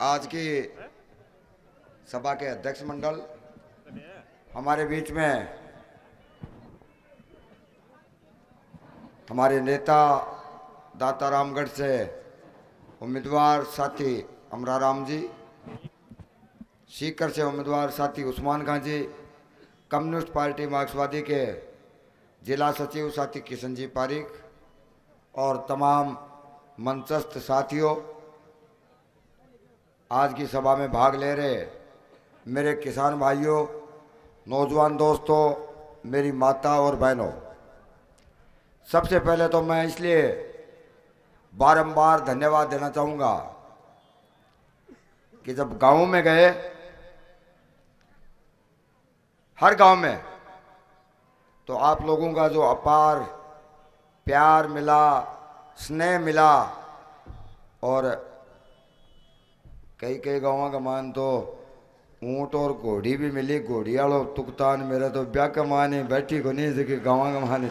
आज की सभा के अध्यक्ष मंडल हमारे बीच में हमारे नेता दाता रामगढ़ से उम्मीदवार साथी अमरा राम जी सीकर से उम्मीदवार साथी उस्मान खां जी कम्युनिस्ट पार्टी मार्क्सवादी के जिला सचिव साथी किशन जी पारिक और तमाम मंचस्थ साथियों आज की सभा में भाग ले रहे मेरे किसान भाइयों नौजवान दोस्तों मेरी माता और बहनों सबसे पहले तो मैं इसलिए बारंबार धन्यवाद देना चाहूँगा कि जब गाँव में गए हर गांव में तो आप लोगों का जो अपार प्यार मिला स्नेह मिला और कई कई गाँव का मान तो ऊँट और घोड़ी भी मिली घोड़ी वालों तुकतान मेरा तो ब्या का मान ही बैठी को नहीं देखी गाँव का मान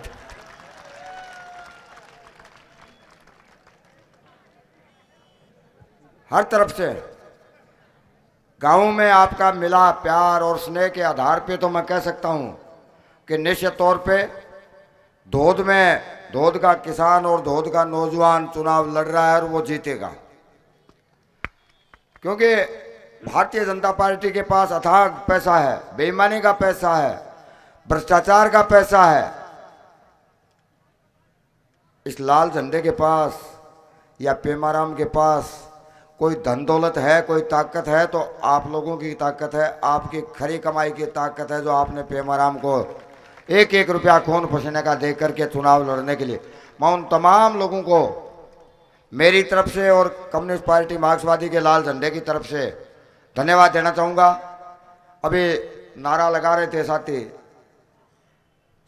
हर तरफ से गाँव में आपका मिला प्यार और स्नेह के आधार पे तो मैं कह सकता हूं कि निश्चित तौर पे धोध में धोध का किसान और धोध का नौजवान चुनाव लड़ रहा है और वो जीतेगा क्योंकि भारतीय जनता पार्टी के पास अथाग पैसा है बेईमानी का पैसा है भ्रष्टाचार का पैसा है इस लाल झंडे के पास या पेमाराम के पास कोई धन दौलत है कोई ताकत है तो आप लोगों की ताकत है आपकी खरी कमाई की ताकत है जो आपने पेमाराम को एक एक रुपया खून पसीने का देकर करके चुनाव लड़ने के लिए मैं उन तमाम लोगों को मेरी तरफ से और कम्युनिस्ट पार्टी मार्क्सवादी के लाल झंडे की तरफ से धन्यवाद देना चाहूँगा अभी नारा लगा रहे थे साथी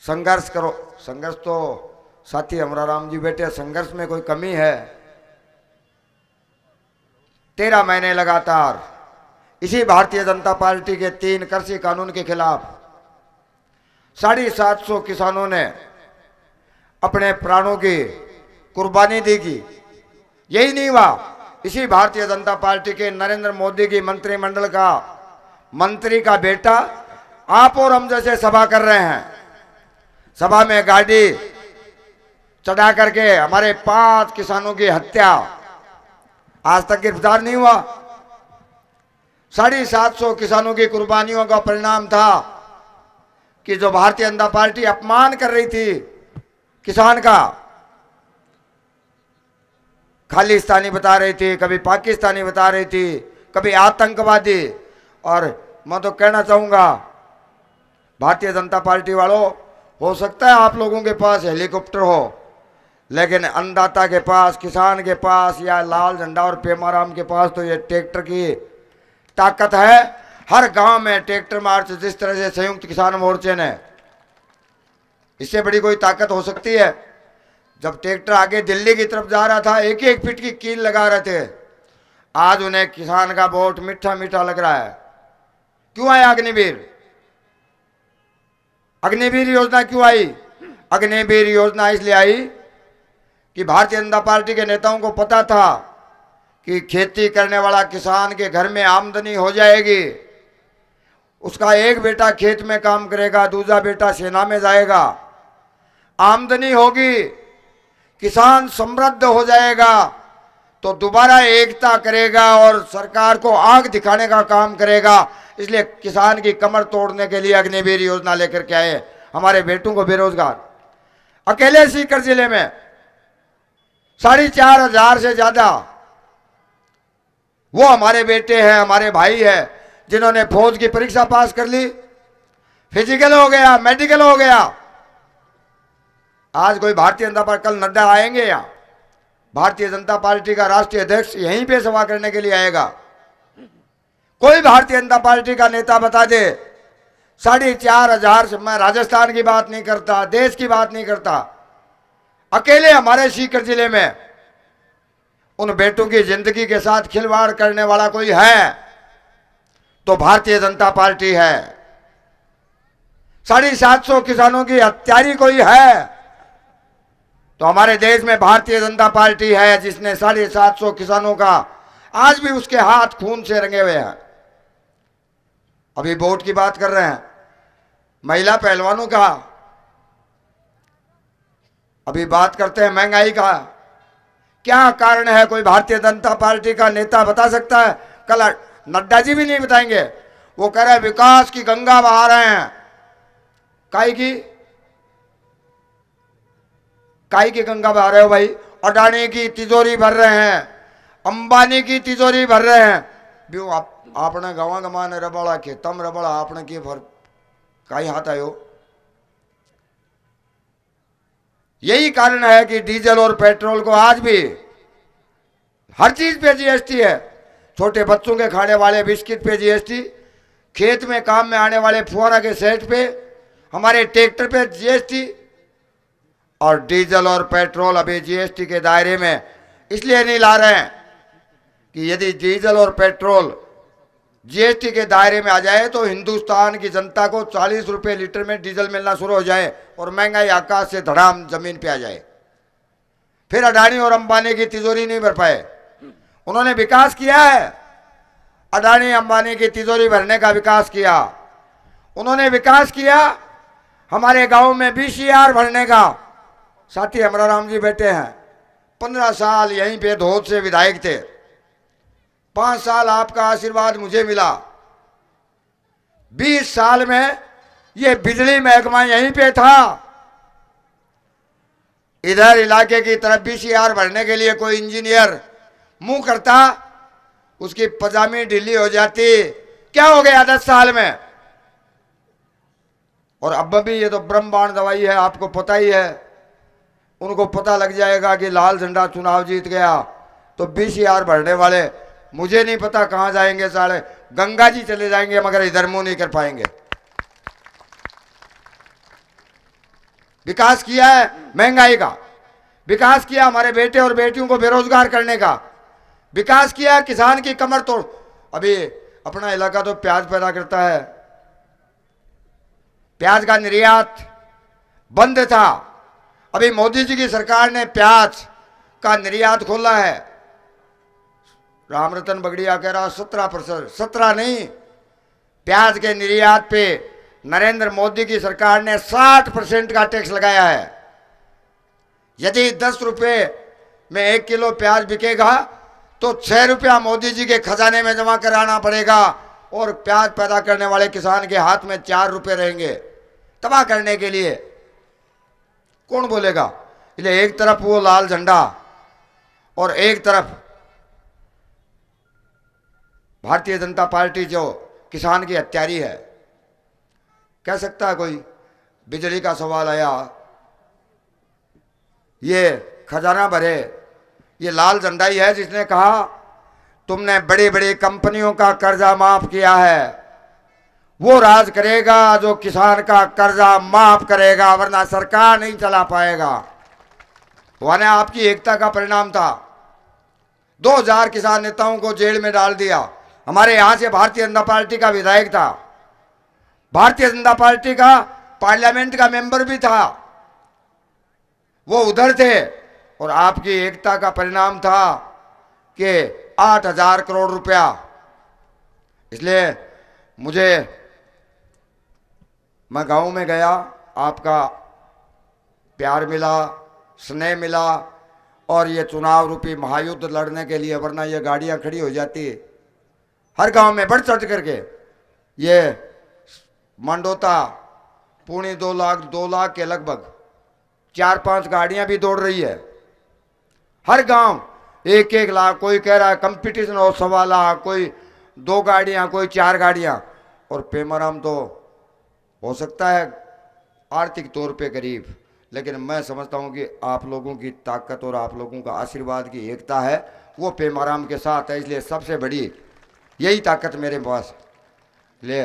संघर्ष करो संघर्ष तो साथी हमरा राम जी बेटे संघर्ष में कोई कमी है तेरह महीने लगातार इसी भारतीय जनता पार्टी के तीन कृषि कानून के खिलाफ साढ़े सात सौ किसानों ने अपने प्राणों की कुर्बानी दी की यही नहीं हुआ इसी भारतीय जनता पार्टी के नरेंद्र मोदी की मंत्रिमंडल का मंत्री का बेटा आप और हम जैसे सभा कर रहे हैं सभा में गाड़ी चढ़ा करके हमारे पांच किसानों की हत्या आज तक गिरफ्तार नहीं हुआ साढ़े सात सौ किसानों की कुर्बानियों का परिणाम था कि जो भारतीय जनता पार्टी अपमान कर रही थी किसान का खालिस्तानी बता रही थी कभी पाकिस्तानी बता रही थी कभी आतंकवादी और मैं तो कहना चाहूँगा भारतीय जनता पार्टी वालों हो सकता है आप लोगों के पास हेलीकॉप्टर हो लेकिन अन्नदाता के पास किसान के पास या लाल झंडा और पेमाराम के पास तो ये ट्रैक्टर की ताकत है हर गांव में ट्रैक्टर मार्च जिस तरह से संयुक्त किसान मोर्चे ने इससे बड़ी कोई ताकत हो सकती है जब ट्रैक्टर आगे दिल्ली की तरफ जा रहा था एक एक फीट की कील लगा रहे थे आज उन्हें किसान का वोट मीठा मीठा लग रहा है क्यों आया अग्निवीर अग्निवीर योजना क्यों आई अग्निवीर योजना इसलिए आई कि भारतीय जनता पार्टी के नेताओं को पता था कि खेती करने वाला किसान के घर में आमदनी हो जाएगी उसका एक बेटा खेत में काम करेगा दूसरा बेटा सेना में जाएगा आमदनी होगी किसान समृद्ध हो जाएगा तो दोबारा एकता करेगा और सरकार को आग दिखाने का काम करेगा इसलिए किसान की कमर तोड़ने के लिए अग्निवीर योजना लेकर के आए हमारे बेटों को बेरोजगार अकेले सीकर जिले में साढ़े चार हजार से ज्यादा वो हमारे बेटे हैं हमारे भाई हैं जिन्होंने फौज की परीक्षा पास कर ली फिजिकल हो गया मेडिकल हो गया आज कोई भारतीय जनता पार्टी कल नड्डा आएंगे यहाँ भारतीय जनता पार्टी का राष्ट्रीय अध्यक्ष यहीं पे सभा करने के लिए आएगा कोई भारतीय जनता पार्टी का नेता बता दे साढ़े चार हजार से मैं राजस्थान की बात नहीं करता देश की बात नहीं करता अकेले हमारे सीकर जिले में उन बेटों की जिंदगी के साथ खिलवाड़ करने वाला कोई है तो भारतीय जनता पार्टी है साढ़े सात सौ किसानों की हत्यारी कोई है तो हमारे देश में भारतीय जनता पार्टी है जिसने साढ़े सात सौ किसानों का आज भी उसके हाथ खून से रंगे हुए हैं अभी वोट की बात कर रहे हैं महिला पहलवानों का अभी बात करते हैं महंगाई का क्या कारण है कोई भारतीय जनता पार्टी का नेता बता सकता है कल नड्डा जी भी नहीं बताएंगे वो कह रहे विकास की गंगा बहा रहे हैं काई की काई की गंगा बहा रहे हो भाई अडानी की तिजोरी भर रहे हैं अंबानी की तिजोरी भर रहे हैं भी आप आपने गवा गमान रबड़ा के तम रबड़ा आपने के भर काई हाथ आयो यही कारण है कि डीजल और पेट्रोल को आज भी हर चीज पे जीएसटी है छोटे बच्चों के खाने वाले बिस्किट पे जीएसटी खेत में काम में आने वाले फुहारा के सेट पे हमारे ट्रैक्टर पे जीएसटी और डीजल और पेट्रोल अभी जीएसटी के दायरे में इसलिए नहीं ला रहे हैं कि यदि डीजल और पेट्रोल जीएसटी के दायरे में आ जाए तो हिंदुस्तान की जनता को चालीस रुपये लीटर में डीजल मिलना शुरू हो जाए और महंगाई आकाश से धड़ाम जमीन पे आ जाए फिर अडानी और अंबानी की तिजोरी नहीं भर पाए उन्होंने विकास किया है अडानी अंबानी की तिजोरी भरने का विकास किया उन्होंने विकास किया हमारे गांव में बीसीआर भरने का साथी हमरा राम जी बैठे हैं पंद्रह साल यहीं पे धोत से विधायक थे पांच साल आपका आशीर्वाद मुझे मिला बीस साल में ये बिजली महकमा यहीं पे था इधर इलाके की तरफ बीसीआर भरने के लिए कोई इंजीनियर मुंह करता उसकी पजामी ढीली हो जाती क्या हो गया दस साल में और अब भी ये तो ब्रह्मांड दवाई है आपको पता ही है उनको पता लग जाएगा कि लाल झंडा चुनाव जीत गया तो बीस यार भरने वाले मुझे नहीं पता कहां जाएंगे साले गंगा जी चले जाएंगे मगर इधर मुंह नहीं कर पाएंगे विकास किया है महंगाई का विकास किया हमारे बेटे और बेटियों को बेरोजगार करने का विकास किया किसान की कमर तोड़ अभी अपना इलाका तो प्याज पैदा करता है प्याज का निर्यात बंद था अभी मोदी जी की सरकार ने प्याज का निर्यात खोला है राम रतन बगड़िया कह रहा सत्रह परसेंट सत्रह नहीं प्याज के निर्यात पे नरेंद्र मोदी की सरकार ने साठ परसेंट का टैक्स लगाया है यदि दस रुपये में एक किलो प्याज बिकेगा तो छह रुपया मोदी जी के खजाने में जमा कराना पड़ेगा और प्याज पैदा करने वाले किसान के हाथ में चार रुपये रहेंगे तबाह करने के लिए कौन बोलेगा इसलिए एक तरफ वो लाल झंडा और एक तरफ भारतीय जनता पार्टी जो किसान की हत्यारी है कह सकता है कोई बिजली का सवाल आया ये खजाना भरे ये लाल झंडा ही है जिसने कहा तुमने बड़ी बड़ी कंपनियों का कर्जा माफ किया है वो राज करेगा जो किसान का कर्जा माफ करेगा वरना सरकार नहीं चला पाएगा वाने आपकी एकता का परिणाम था 2000 किसान नेताओं को जेल में डाल दिया हमारे यहां से भारतीय जनता पार्टी का विधायक था भारतीय जनता पार्टी का पार्लियामेंट का मेंबर भी था वो उधर थे और आपकी एकता का परिणाम था कि आठ हजार करोड़ रुपया इसलिए मुझे मैं गांव में गया आपका प्यार मिला स्नेह मिला और ये चुनाव रूपी महायुद्ध लड़ने के लिए वरना ये गाड़ियाँ खड़ी हो जाती हर गांव में बढ़ चढ़ करके ये मंडोता पुणे दो लाख दो लाख के लगभग चार पांच गाड़ियां भी दौड़ रही है हर गांव एक एक लाख कोई कह रहा है कंपटीशन हो सवा लाख कोई दो गाड़ियां कोई चार गाड़ियां और पेमाराम तो हो सकता है आर्थिक तौर पे गरीब लेकिन मैं समझता हूँ कि आप लोगों की ताकत और आप लोगों का आशीर्वाद की एकता है वो पेमाराम के साथ है इसलिए सबसे बड़ी यही ताकत मेरे पास ले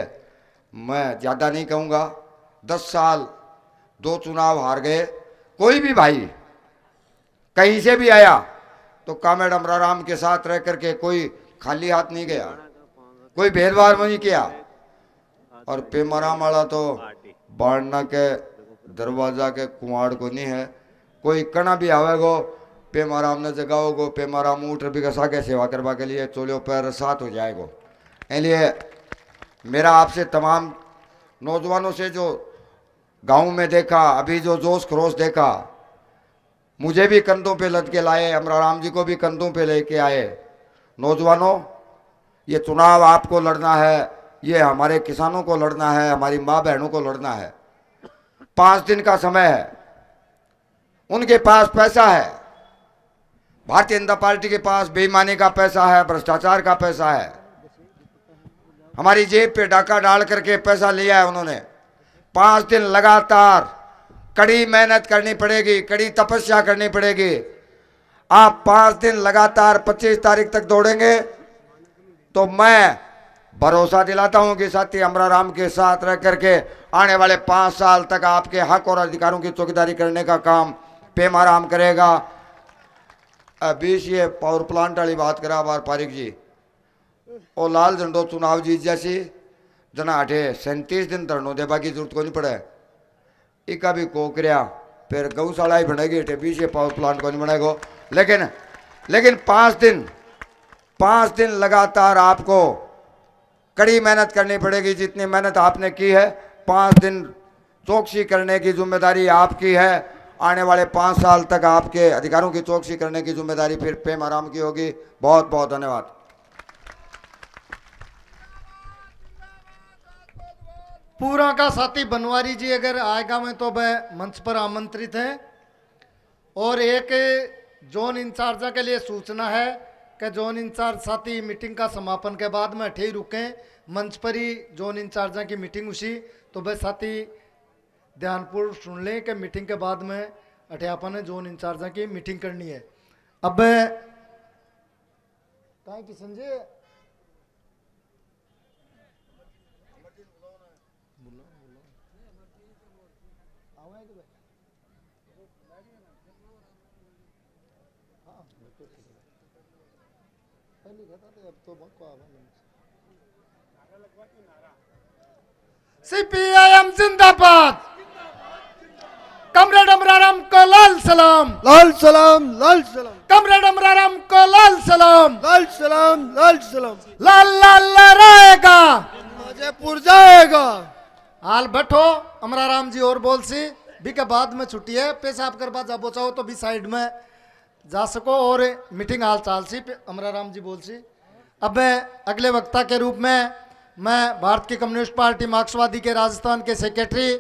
मैं ज़्यादा नहीं कहूँगा दस साल दो चुनाव हार गए कोई भी भाई कहीं से भी आया तो कामेड अमराराम के साथ रह करके कोई खाली हाथ नहीं गया कोई भेदभाव नहीं किया और पेमाराम वाला तो बाढ़ना के दरवाजा के कुआड़ को नहीं है कोई कना भी आवेगो पेमाराम ने जगाओगो पेमाराम उठ भी कसा के सेवा करवा के लिए चोलियों पर साथ हो जाएगो इसलिए मेरा आपसे तमाम नौजवानों से जो गांव में देखा अभी जो जोश खरोश देखा मुझे भी कंधों पे लद के लाए अमराराम जी को भी कंधों पे लेके आए नौजवानों ये चुनाव आपको लड़ना है ये हमारे किसानों को लड़ना है हमारी माँ बहनों को लड़ना है पांच दिन का समय है उनके पास पैसा है भारतीय जनता पार्टी के पास बेईमानी का पैसा है भ्रष्टाचार का पैसा है हमारी जेब पे डाका डाल करके पैसा लिया है उन्होंने पांच दिन लगातार कड़ी मेहनत करनी पड़ेगी कड़ी तपस्या करनी पड़ेगी आप पांच दिन लगातार पच्चीस तारीख तक दौड़ेंगे तो मैं भरोसा दिलाता हूं कि साथी अमरा राम के साथ रह करके आने वाले पाँच साल तक आपके हक और अधिकारों की चौकीदारी करने का काम पेमा राम करेगा अभी ये पावर प्लांट वाली बात करा बार पारिक जी और लाल झंडो चुनाव जीत जैसी जना अठे सैंतीस दिन धरणो देवा की जरूरत को नहीं पड़े इका भी कोकरिया फिर गौशाला ही बनेगी अठे बीस ये पावर प्लांट को नहीं बनेगा लेकिन लेकिन पाँच दिन पाँच दिन लगातार आपको कड़ी मेहनत करनी पड़ेगी जितनी मेहनत आपने की है पाँच दिन चौकसी करने की जिम्मेदारी आपकी है आने वाले पाँच साल तक आपके अधिकारों की चौकसी करने की जिम्मेदारी फिर प्रेम आराम की होगी बहुत बहुत धन्यवाद पूरा का साथी बनवारी जी अगर आएगा में तो वह मंच पर आमंत्रित हैं और एक जोन इंचार्जा के लिए सूचना है के जोन इंचार्ज साथी मीटिंग का समापन के बाद में अठे ही मंच पर ही जोन इंचार्जा की मीटिंग उसी तो वह साथी ध्यानपुर सुन लें कि मीटिंग के बाद में अठे अपन जोन इंचार्जा की मीटिंग करनी है अब कहा कि संजय सीपीआईएम जिंदाबाद कमरेड अमराराम को लाल सलाम लाल सलाम लाल सलाम कमरेड अमराराम को लाल सलाम लाल सलाम लाल सलाम लाल लाल लहराएगा जयपुर जाएगा हाल बैठो अमराराम जी और बोल सी भी के बाद में छुट्टी है पेशाब करवा जाबो चाहो तो भी साइड में जा सको और मीटिंग हाल चाल सी अमराराम जी बोल सी अब अगले वक्ता के रूप में मैं भारत की कम्युनिस्ट पार्टी मार्क्सवादी के राजस्थान के सेक्रेटरी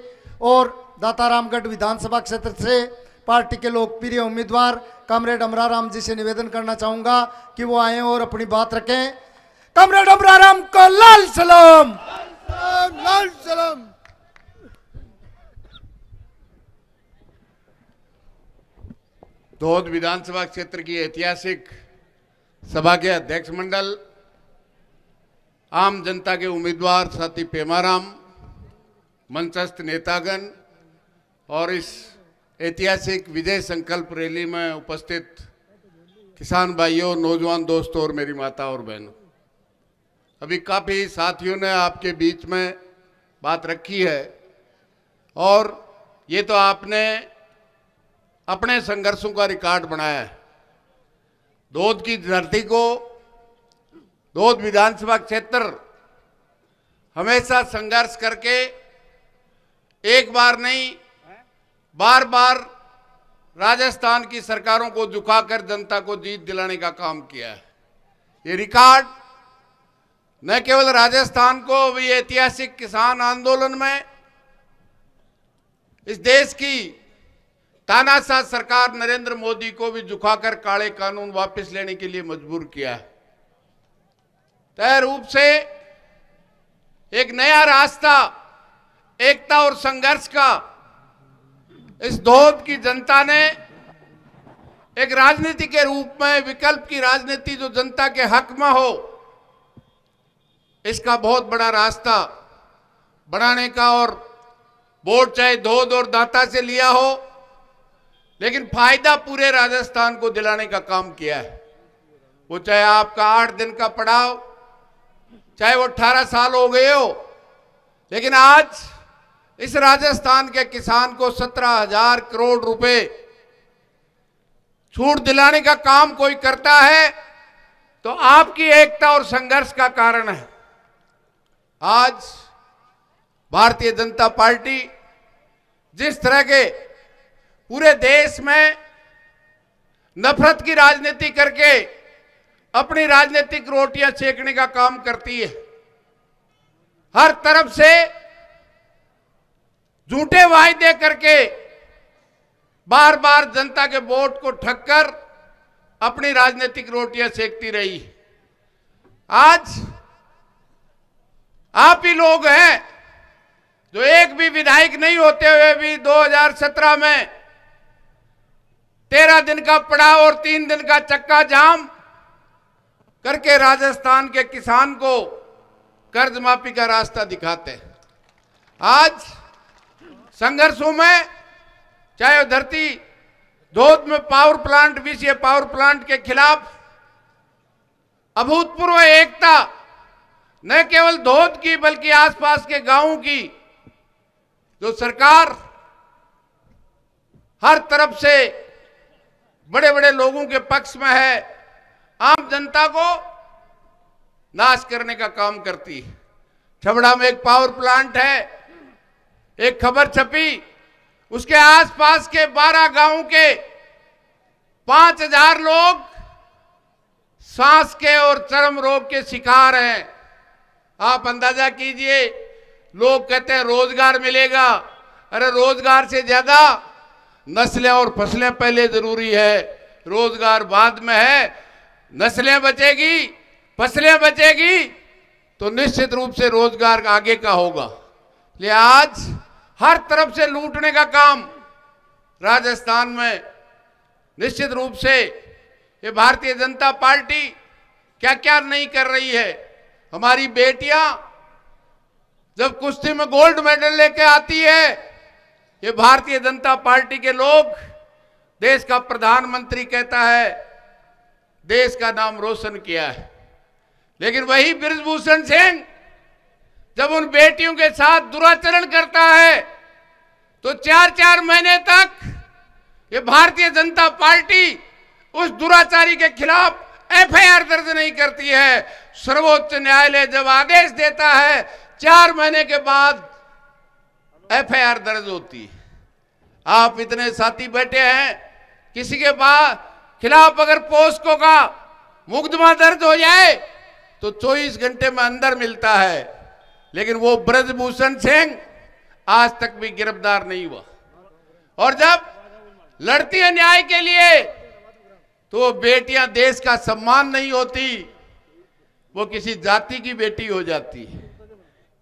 और दातारामगढ़ विधानसभा क्षेत्र से पार्टी के लोकप्रिय उम्मीदवार कॉमरेड अमराराम जी से निवेदन करना चाहूंगा कि वो आए और अपनी बात रखें कमरेड अमराराम को लाल सलाम लाल सलाम धोध विधानसभा क्षेत्र की ऐतिहासिक सभा के अध्यक्ष मंडल आम जनता के उम्मीदवार साथी पेमाराम मंचस्थ नेतागण और इस ऐतिहासिक विजय संकल्प रैली में उपस्थित किसान भाइयों नौजवान दोस्तों और मेरी माता और बहनों अभी काफ़ी साथियों ने आपके बीच में बात रखी है और ये तो आपने अपने संघर्षों का रिकॉर्ड बनाया है दोध की धरती को दोध विधानसभा क्षेत्र हमेशा संघर्ष करके एक बार नहीं बार बार राजस्थान की सरकारों को झुकाकर जनता को जीत दिलाने का काम किया है ये रिकॉर्ड न केवल राजस्थान को भी ऐतिहासिक किसान आंदोलन में इस देश की तानाशाह सरकार नरेंद्र मोदी को भी झुकाकर काले कानून वापस लेने के लिए मजबूर किया है तय रूप से एक नया रास्ता एकता और संघर्ष का इस धोब की जनता ने एक राजनीति के रूप में विकल्प की राजनीति जो जनता के हक में हो इसका बहुत बड़ा रास्ता बनाने का और वोट चाहे धोध और दाता से लिया हो लेकिन फायदा पूरे राजस्थान को दिलाने का काम किया है वो चाहे आपका आठ दिन का पड़ाव चाहे वो अठारह साल हो गए हो लेकिन आज इस राजस्थान के किसान को सत्रह हजार करोड़ रुपए छूट दिलाने का काम कोई करता है तो आपकी एकता और संघर्ष का कारण है आज भारतीय जनता पार्टी जिस तरह के पूरे देश में नफरत की राजनीति करके अपनी राजनीतिक रोटियां सेकने का काम करती है हर तरफ से झूठे वायदे करके बार बार जनता के वोट को ठककर अपनी राजनीतिक रोटियां सेकती रही आज आप ही लोग हैं जो एक भी विधायक नहीं होते हुए भी 2017 में तेरह दिन का पड़ाव और तीन दिन का चक्का जाम करके राजस्थान के किसान को कर्ज माफी का रास्ता दिखाते हैं आज संघर्षों में चाहे धरती धोत में पावर प्लांट विषय पावर प्लांट के खिलाफ अभूतपूर्व एकता न केवल धोध की बल्कि आसपास के गांवों की जो सरकार हर तरफ से बड़े बड़े लोगों के पक्ष में है आम जनता को नाश करने का काम करती है छबड़ा में एक पावर प्लांट है एक खबर छपी उसके आसपास के 12 गांव के 5000 लोग सांस के और चरम रोग के शिकार हैं आप अंदाजा कीजिए लोग कहते हैं रोजगार मिलेगा अरे रोजगार से ज्यादा नस्लें और फसलें पहले जरूरी है रोजगार बाद में है नस्लें बचेगी फसलें बचेगी तो निश्चित रूप से रोजगार आगे का होगा आज हर तरफ से लूटने का काम राजस्थान में निश्चित रूप से ये भारतीय जनता पार्टी क्या क्या नहीं कर रही है हमारी बेटियां जब कुश्ती में गोल्ड मेडल लेके आती है ये भारतीय जनता पार्टी के लोग देश का प्रधानमंत्री कहता है देश का नाम रोशन किया है लेकिन वही ब्रजभूषण सिंह जब उन बेटियों के साथ दुराचरण करता है तो चार चार महीने तक ये भारतीय जनता पार्टी उस दुराचारी के खिलाफ एफआईआर दर्ज नहीं करती है सर्वोच्च न्यायालय जब आदेश देता है चार महीने के बाद एफआईआर दर्ज होती है आप इतने साथी बैठे हैं किसी के पास खिलाफ अगर पोस्को का मुकदमा दर्ज हो जाए तो 24 घंटे में अंदर मिलता है लेकिन वो ब्रजभूषण सिंह आज तक भी गिरफ्तार नहीं हुआ और जब लड़ती है न्याय के लिए तो वो बेटियां देश का सम्मान नहीं होती वो किसी जाति की बेटी हो जाती है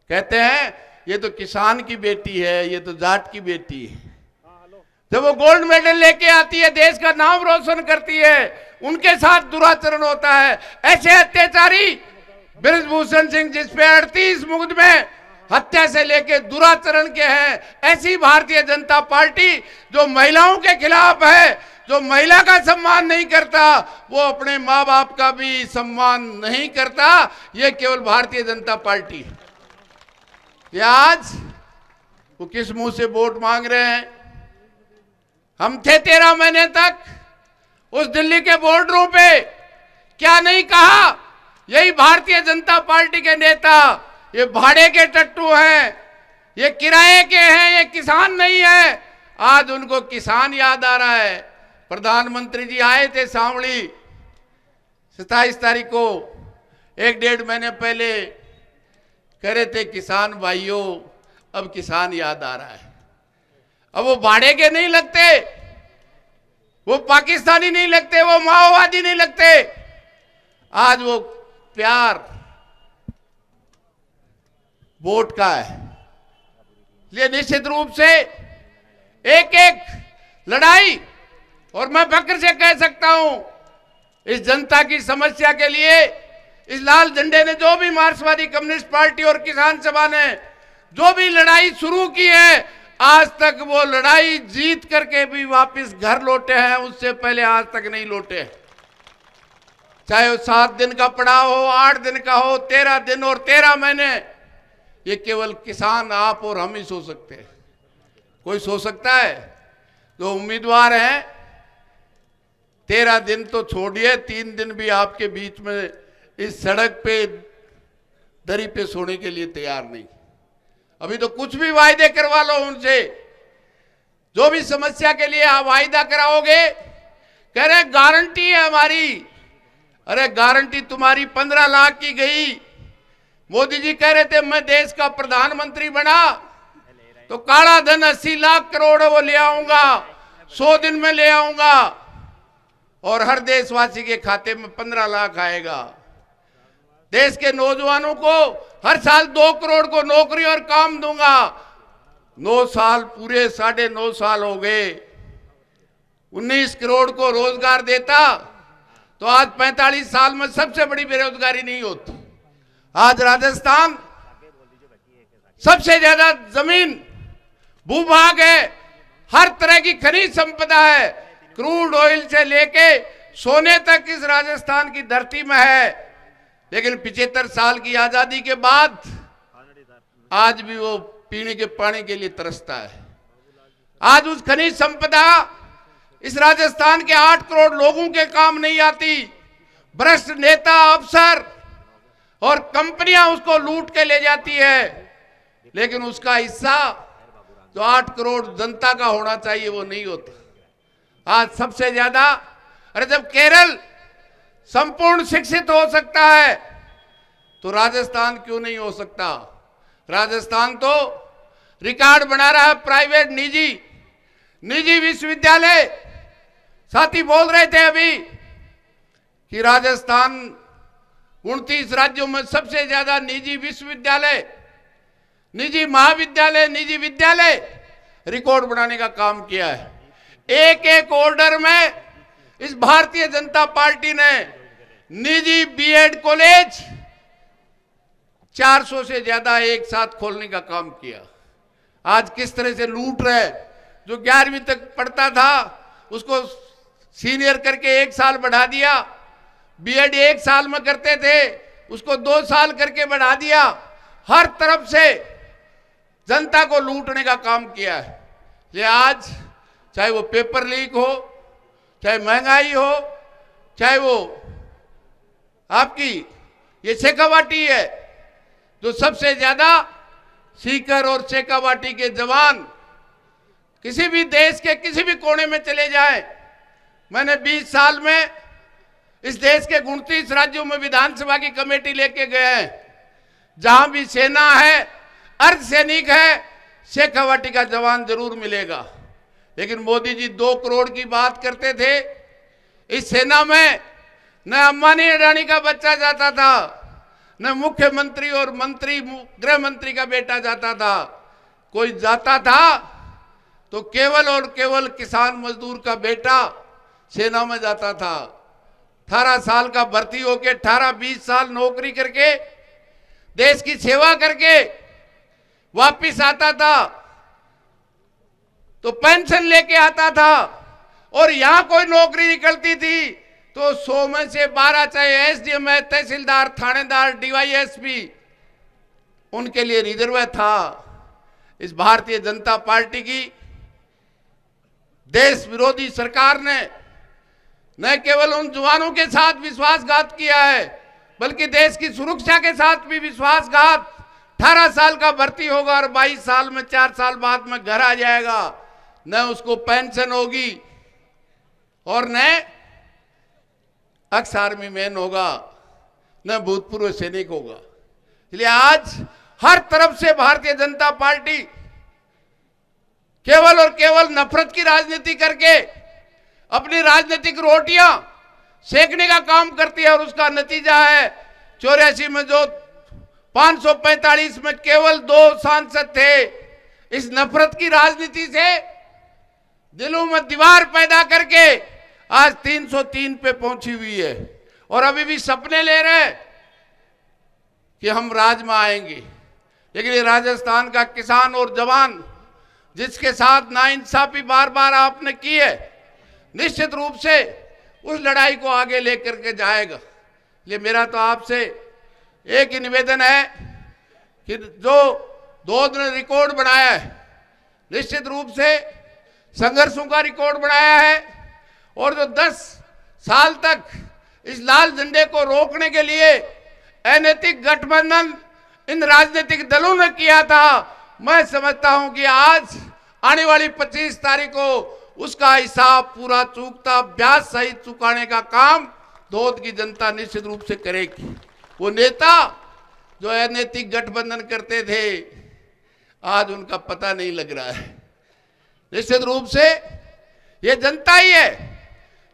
कहते हैं ये तो किसान की बेटी है ये तो जाट की बेटी है हाँ, जब वो गोल्ड मेडल लेके आती है देश का नाम रोशन करती है उनके साथ दुराचरण होता है ऐसे अत्याचारी ब्रजभूषण सिंह जिसपे अड़तीस मुग्ध में हत्या से लेके दुराचरण के हैं ऐसी भारतीय जनता पार्टी जो महिलाओं के खिलाफ है जो महिला का सम्मान नहीं करता वो अपने माँ बाप का भी सम्मान नहीं करता ये केवल भारतीय जनता पार्टी है आज वो किस मुंह से वोट मांग रहे हैं हम थे तेरह महीने तक उस दिल्ली के बॉर्डरों पे क्या नहीं कहा यही भारतीय जनता पार्टी के नेता ये भाड़े के टट्टू हैं ये किराए के हैं ये किसान नहीं है आज उनको किसान याद आ रहा है प्रधानमंत्री जी आए थे सावड़ी सताईस तारीख को एक डेढ़ महीने पहले कह रहे थे किसान भाइयों अब किसान याद आ रहा है अब वो बाड़े के नहीं लगते वो पाकिस्तानी नहीं लगते वो माओवादी नहीं लगते आज वो प्यार वोट का है ये निश्चित रूप से एक एक लड़ाई और मैं फक्र से कह सकता हूं इस जनता की समस्या के लिए इस लाल झंडे ने जो भी मार्क्सवादी कम्युनिस्ट पार्टी और किसान सभा ने जो भी लड़ाई शुरू की है आज तक वो लड़ाई जीत करके भी वापस घर लौटे हैं उससे पहले आज तक नहीं लौटे चाहे वो सात दिन का पड़ाव हो आठ दिन का हो तेरह दिन और तेरह महीने ये केवल किसान आप और हम ही सो सकते हैं कोई सो सकता है तो उम्मीदवार हैं तेरह दिन तो छोड़िए तीन दिन भी आपके बीच में इस सड़क पे दरी पे सोने के लिए तैयार नहीं अभी तो कुछ भी वायदे करवा लो उनसे जो भी समस्या के लिए आप वायदा कराओगे कह रहे गारंटी है हमारी अरे गारंटी तुम्हारी पंद्रह लाख की गई मोदी जी कह रहे थे मैं देश का प्रधानमंत्री बना तो काला धन अस्सी लाख करोड़ वो ले आऊंगा सौ दिन में ले आऊंगा और हर देशवासी के खाते में पंद्रह लाख आएगा देश के नौजवानों को हर साल दो करोड़ को नौकरी और काम दूंगा नौ साल पूरे साढ़े नौ साल हो गए उन्नीस करोड़ को रोजगार देता तो आज पैंतालीस साल में सबसे बड़ी बेरोजगारी नहीं होती आज राजस्थान सबसे ज्यादा जमीन भूभाग है हर तरह की खनिज संपदा है क्रूड ऑयल से लेके सोने तक इस राजस्थान की धरती में है लेकिन पिछहत्तर साल की आजादी के बाद आज भी वो पीने के पानी के लिए तरसता है आज उस खनिज संपदा इस राजस्थान के आठ करोड़ लोगों के काम नहीं आती भ्रष्ट नेता अफसर और कंपनियां उसको लूट के ले जाती है लेकिन उसका हिस्सा जो आठ करोड़ जनता का होना चाहिए वो नहीं होता आज सबसे ज्यादा अरे जब केरल संपूर्ण शिक्षित हो सकता है तो राजस्थान क्यों नहीं हो सकता राजस्थान तो रिकॉर्ड बना रहा है प्राइवेट निजी निजी विश्वविद्यालय साथी बोल रहे थे अभी कि राजस्थान उनतीस राज्यों में सबसे ज्यादा निजी विश्वविद्यालय निजी महाविद्यालय निजी विद्यालय रिकॉर्ड बनाने का काम किया है एक एक ऑर्डर में इस भारतीय जनता पार्टी ने निजी बीएड कॉलेज 400 से ज्यादा एक साथ खोलने का काम किया आज किस तरह से लूट रहे जो ग्यारहवीं तक पढ़ता था उसको सीनियर करके एक साल बढ़ा दिया बीएड एक साल में करते थे उसको दो साल करके बढ़ा दिया हर तरफ से जनता को लूटने का काम किया है ये आज चाहे वो पेपर लीक हो चाहे महंगाई हो चाहे वो आपकी ये शेखावाटी है जो तो सबसे ज्यादा सीकर और शेखावाटी के जवान किसी भी देश के किसी भी कोने में चले जाए मैंने 20 साल में इस देश के उनतीस राज्यों में विधानसभा की कमेटी लेके गए हैं जहां भी सेना है अर्ध सैनिक है शेखावाटी का जवान जरूर मिलेगा लेकिन मोदी जी दो करोड़ की बात करते थे इस सेना में न अम्बानी अडानी का बच्चा जाता था न मुख्यमंत्री और मंत्री गृह मंत्री का बेटा जाता था कोई जाता था तो केवल और केवल किसान मजदूर का बेटा सेना में जाता था अठारह साल का भर्ती होके अठारह बीस साल नौकरी करके देश की सेवा करके वापिस आता था तो पेंशन लेके आता था और यहां कोई नौकरी निकलती थी तो सौ में से बारह चाहे एसडीएम है तहसीलदार थानेदार डीवाईएसपी उनके लिए रिजर्व था इस भारतीय जनता पार्टी की देश विरोधी सरकार ने न केवल उन जवानों के साथ विश्वासघात किया है बल्कि देश की सुरक्षा के साथ भी विश्वासघात अठारह साल का भर्ती होगा और बाईस साल में चार साल बाद में घर आ जाएगा न उसको पेंशन होगी और न अक्स आर्मी मैन होगा न भूतपूर्व सैनिक होगा इसलिए आज हर तरफ से भारतीय जनता पार्टी केवल और केवल नफरत की राजनीति करके अपनी राजनीतिक रोटियां सेकने का काम करती है और उसका नतीजा है चौरासी में जो 545 में केवल दो सांसद थे इस नफरत की राजनीति से दिलों में दीवार पैदा करके आज 303 पे पहुंची हुई है और अभी भी सपने ले रहे हैं कि हम राज में आएंगे लेकिन राजस्थान का किसान और जवान जिसके साथ नाइंसाफी बार बार आपने की है निश्चित रूप से उस लड़ाई को आगे लेकर के जाएगा ये मेरा तो आपसे एक ही निवेदन है कि जो दो दिन रिकॉर्ड बनाया है निश्चित रूप से संघर्षों का रिकॉर्ड बनाया है और जो 10 साल तक इस लाल झंडे को रोकने के लिए अनैतिक गठबंधन इन राजनीतिक दलों ने किया था मैं समझता हूं कि आज आने वाली 25 तारीख को उसका हिसाब पूरा चूकता ब्याज सहित चुकाने का काम धोध की जनता निश्चित रूप से करेगी वो नेता जो अनैतिक गठबंधन करते थे आज उनका पता नहीं लग रहा है निश्चित रूप से ये जनता ही है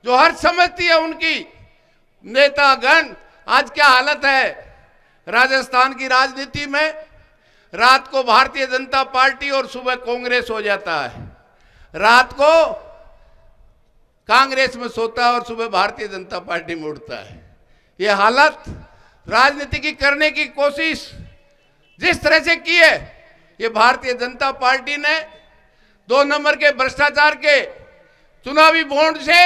जो हर समझती है उनकी नेतागण आज क्या हालत है राजस्थान की राजनीति में रात को भारतीय जनता पार्टी और सुबह कांग्रेस हो जाता है रात को कांग्रेस में सोता है और सुबह भारतीय जनता पार्टी में उठता है ये हालत राजनीति की करने की कोशिश जिस तरह से की है ये भारतीय जनता पार्टी ने दो नंबर के भ्रष्टाचार के चुनावी बोंड से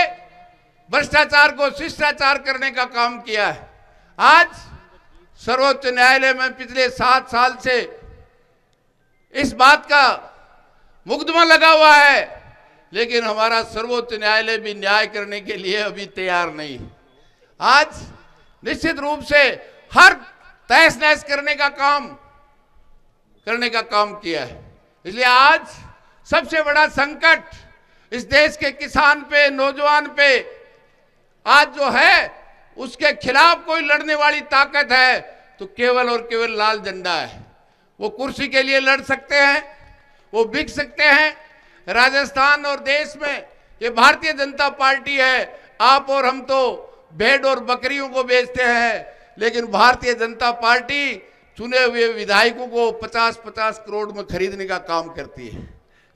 भ्रष्टाचार को शिष्टाचार करने का काम किया है आज सर्वोच्च न्यायालय में पिछले सात साल से इस बात का मुकदमा लगा हुआ है लेकिन हमारा सर्वोच्च न्यायालय भी न्याय करने के लिए अभी तैयार नहीं आज निश्चित रूप से हर तहस नहस करने का काम करने का काम किया है इसलिए आज सबसे बड़ा संकट इस देश के किसान पे नौजवान पे आज जो है उसके खिलाफ कोई लड़ने वाली ताकत है तो केवल और केवल लाल झंडा है वो कुर्सी के लिए लड़ सकते हैं वो बिक सकते हैं राजस्थान और देश में ये भारतीय जनता पार्टी है आप और हम तो भेड़ और बकरियों को बेचते हैं लेकिन भारतीय जनता पार्टी चुने हुए विधायकों को 50-50 करोड़ में खरीदने का काम करती है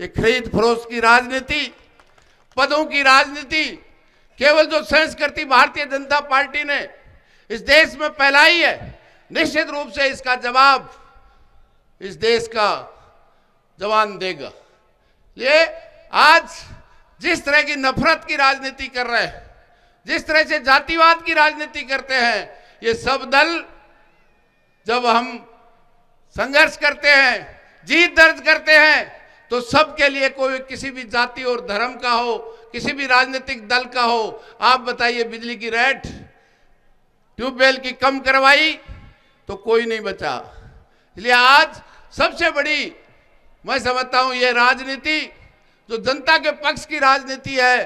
ये खरीद फरोश की राजनीति पदों की राजनीति केवल जो संस्कृति भारतीय जनता पार्टी ने इस देश में फैलाई है निश्चित रूप से इसका जवाब इस देश का जवान देगा ये आज जिस तरह की नफरत की राजनीति कर रहे हैं जिस तरह से जातिवाद की राजनीति करते हैं ये सब दल जब हम संघर्ष करते हैं जीत दर्ज करते हैं तो सबके लिए कोई किसी भी जाति और धर्म का हो किसी भी राजनीतिक दल का हो आप बताइए बिजली की रेट ट्यूबवेल की कम करवाई तो कोई नहीं बचा इसलिए आज सबसे बड़ी मैं समझता हूं यह राजनीति जो जनता के पक्ष की राजनीति है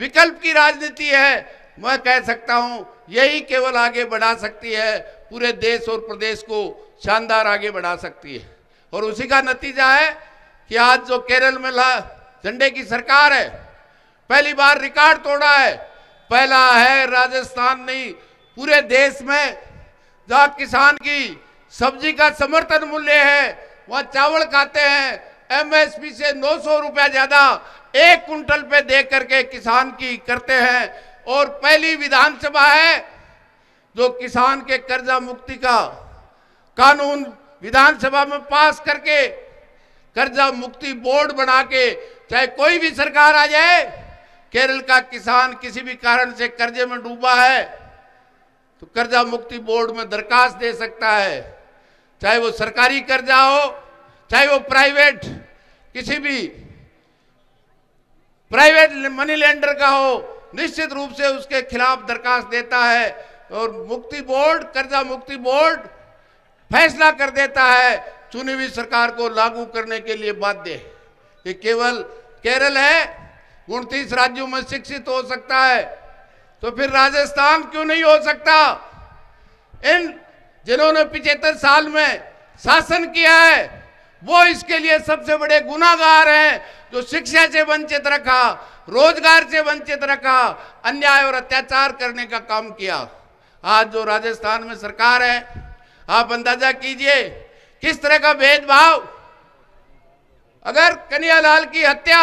विकल्प की राजनीति है मैं कह सकता हूं यही केवल आगे बढ़ा सकती है पूरे देश और प्रदेश को शानदार आगे बढ़ा सकती है और उसी का नतीजा है कि आज जो केरल में ला झंडे की सरकार है पहली बार रिकॉर्ड तोड़ा है पहला है राजस्थान नहीं पूरे देश में जहाँ किसान की सब्जी का समर्थन मूल्य है वह चावल खाते हैं एमएसपी से नौ सौ रुपया ज्यादा एक कुंटल पे दे करके किसान की करते हैं और पहली विधानसभा है जो किसान के कर्जा मुक्ति का कानून विधानसभा में पास करके कर्जा मुक्ति बोर्ड बना के चाहे कोई भी सरकार आ जाए केरल का किसान किसी भी कारण से कर्जे में डूबा है तो कर्जा मुक्ति बोर्ड में दरखास्त दे सकता है चाहे वो सरकारी कर्जा हो चाहे वो प्राइवेट किसी भी प्राइवेट मनी लेंडर का हो निश्चित रूप से उसके खिलाफ दरखास्त देता है और मुक्ति बोर्ड कर्जा मुक्ति बोर्ड फैसला कर देता है चुनी हुई सरकार को लागू करने के लिए बाध्य है ये केवल केरल है उनतीस राज्यों में शिक्षित हो सकता है तो फिर राजस्थान क्यों नहीं हो सकता इन जिन्होंने पिछहत्तर साल में शासन किया है वो इसके लिए सबसे बड़े गुनागार हैं जो शिक्षा से वंचित रखा रोजगार से वंचित रखा अन्याय और अत्याचार करने का काम किया आज जो राजस्थान में सरकार है आप अंदाजा कीजिए किस तरह का भेदभाव अगर कन्यालाल की हत्या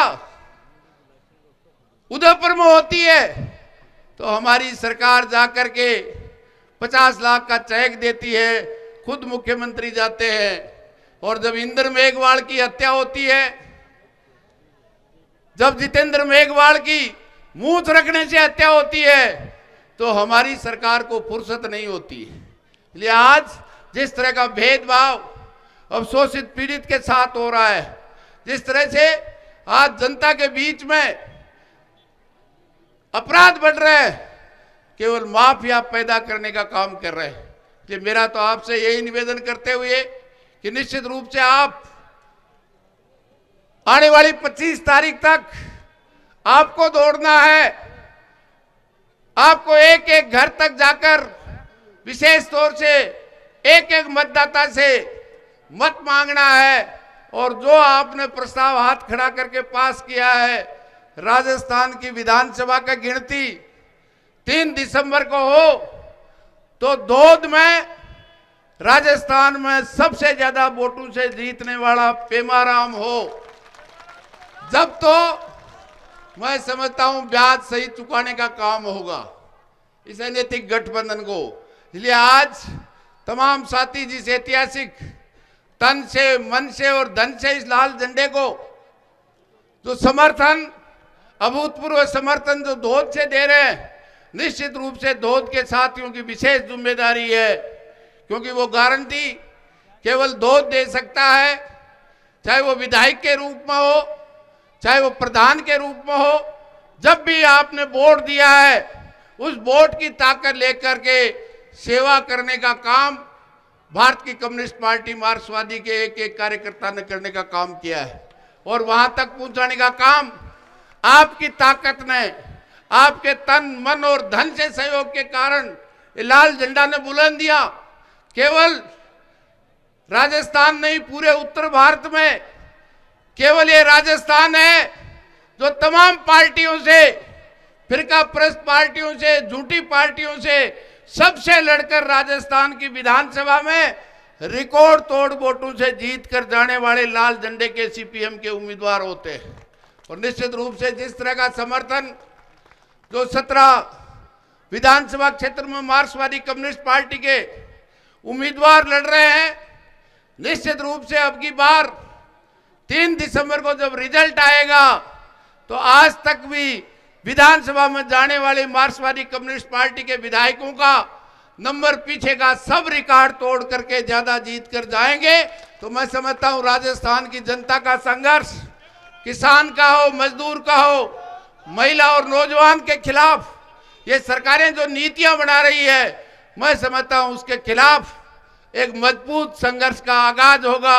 उदयपुर में होती है तो हमारी सरकार जाकर के 50 लाख का चेक देती है खुद मुख्यमंत्री जाते हैं और जब इंद्र मेघवाल की हत्या होती है जब जितेंद्र मेघवाल की मूछ रखने से हत्या होती है तो हमारी सरकार को फुर्सत नहीं होती लिहाज आज जिस तरह का भेदभाव अवशोषित पीड़ित के साथ हो रहा है जिस तरह से आज जनता के बीच में अपराध बढ़ रहे हैं केवल माफिया पैदा करने का काम कर रहे हैं कि मेरा तो आपसे यही निवेदन करते हुए कि निश्चित रूप से आप आने वाली 25 तारीख तक आपको दौड़ना है आपको एक एक घर तक जाकर विशेष तौर से एक एक मतदाता से मत मांगना है और जो आपने प्रस्ताव हाथ खड़ा करके पास किया है राजस्थान की विधानसभा का गिनती तीन दिसंबर को हो तो दोद में राजस्थान में सबसे ज्यादा वोटों से जीतने वाला पेमाराम हो जब तो मैं समझता हूं ब्याज सही चुकाने का काम होगा इस नैतिक गठबंधन को इसलिए आज तमाम साथी जिस ऐतिहासिक तन से मन से और धन से इस लाल झंडे को जो समर्थन अभूतपूर्व समर्थन जो धोध से दे रहे हैं निश्चित रूप से धोध के साथियों की विशेष जिम्मेदारी है क्योंकि वो गारंटी केवल धोध दे सकता है चाहे वो विधायक के रूप में हो चाहे वो प्रधान के रूप में हो जब भी आपने वोट दिया है उस वोट की ताकत लेकर के सेवा करने का काम भारत की कम्युनिस्ट पार्टी मार्क्सवादी के एक एक कार्यकर्ता ने करने का काम किया है और वहां तक पहुंचाने का काम आपकी ताकत ने आपके तन मन और धन से सहयोग के कारण लाल झंडा ने बुलंद दिया केवल राजस्थान नहीं पूरे उत्तर भारत में केवल ये राजस्थान है जो तमाम पार्टियों से फिरका प्रस्त पार्टियों से झूठी पार्टियों से सबसे लड़कर राजस्थान की विधानसभा में रिकॉर्ड तोड़ वोटों से जीत कर जाने वाले लाल झंडे के सीपीएम के उम्मीदवार होते हैं और निश्चित रूप से जिस तरह का समर्थन जो सत्रह विधानसभा क्षेत्र में मार्क्सवादी कम्युनिस्ट पार्टी के उम्मीदवार लड़ रहे हैं निश्चित रूप से अब की बार तीन दिसंबर को जब रिजल्ट आएगा तो आज तक भी विधानसभा में जाने वाले मार्क्सवादी कम्युनिस्ट पार्टी के विधायकों का नंबर पीछे का सब रिकॉर्ड तोड़ करके ज्यादा जीत कर जाएंगे तो मैं समझता हूं राजस्थान की जनता का संघर्ष किसान का हो मजदूर का हो महिला और नौजवान के खिलाफ ये सरकारें जो नीतियां बना रही है मैं समझता हूं उसके खिलाफ एक मजबूत संघर्ष का आगाज होगा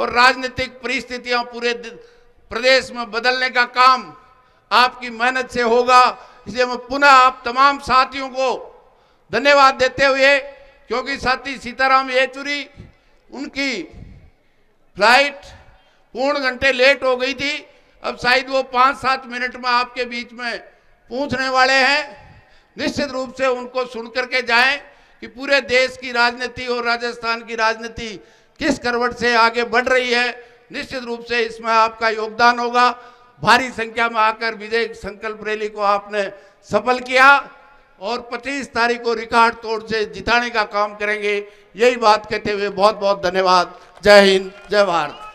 और राजनीतिक परिस्थितियां पूरे प्रदेश में बदलने का काम आपकी मेहनत से होगा इसलिए मैं पुनः आप तमाम साथियों को धन्यवाद देते हुए क्योंकि साथी सीताराम येचुरी उनकी फ्लाइट पूर्ण घंटे लेट हो गई थी अब शायद वो पाँच सात मिनट में आपके बीच में पूछने वाले हैं निश्चित रूप से उनको सुन करके जाएं कि पूरे देश की राजनीति और राजस्थान की राजनीति किस करवट से आगे बढ़ रही है निश्चित रूप से इसमें आपका योगदान होगा भारी संख्या में आकर विजय संकल्प रैली को आपने सफल किया और 25 तारीख को रिकॉर्ड तोड़ से जिताने का काम करेंगे यही बात कहते हुए बहुत बहुत धन्यवाद जय हिंद जय भारत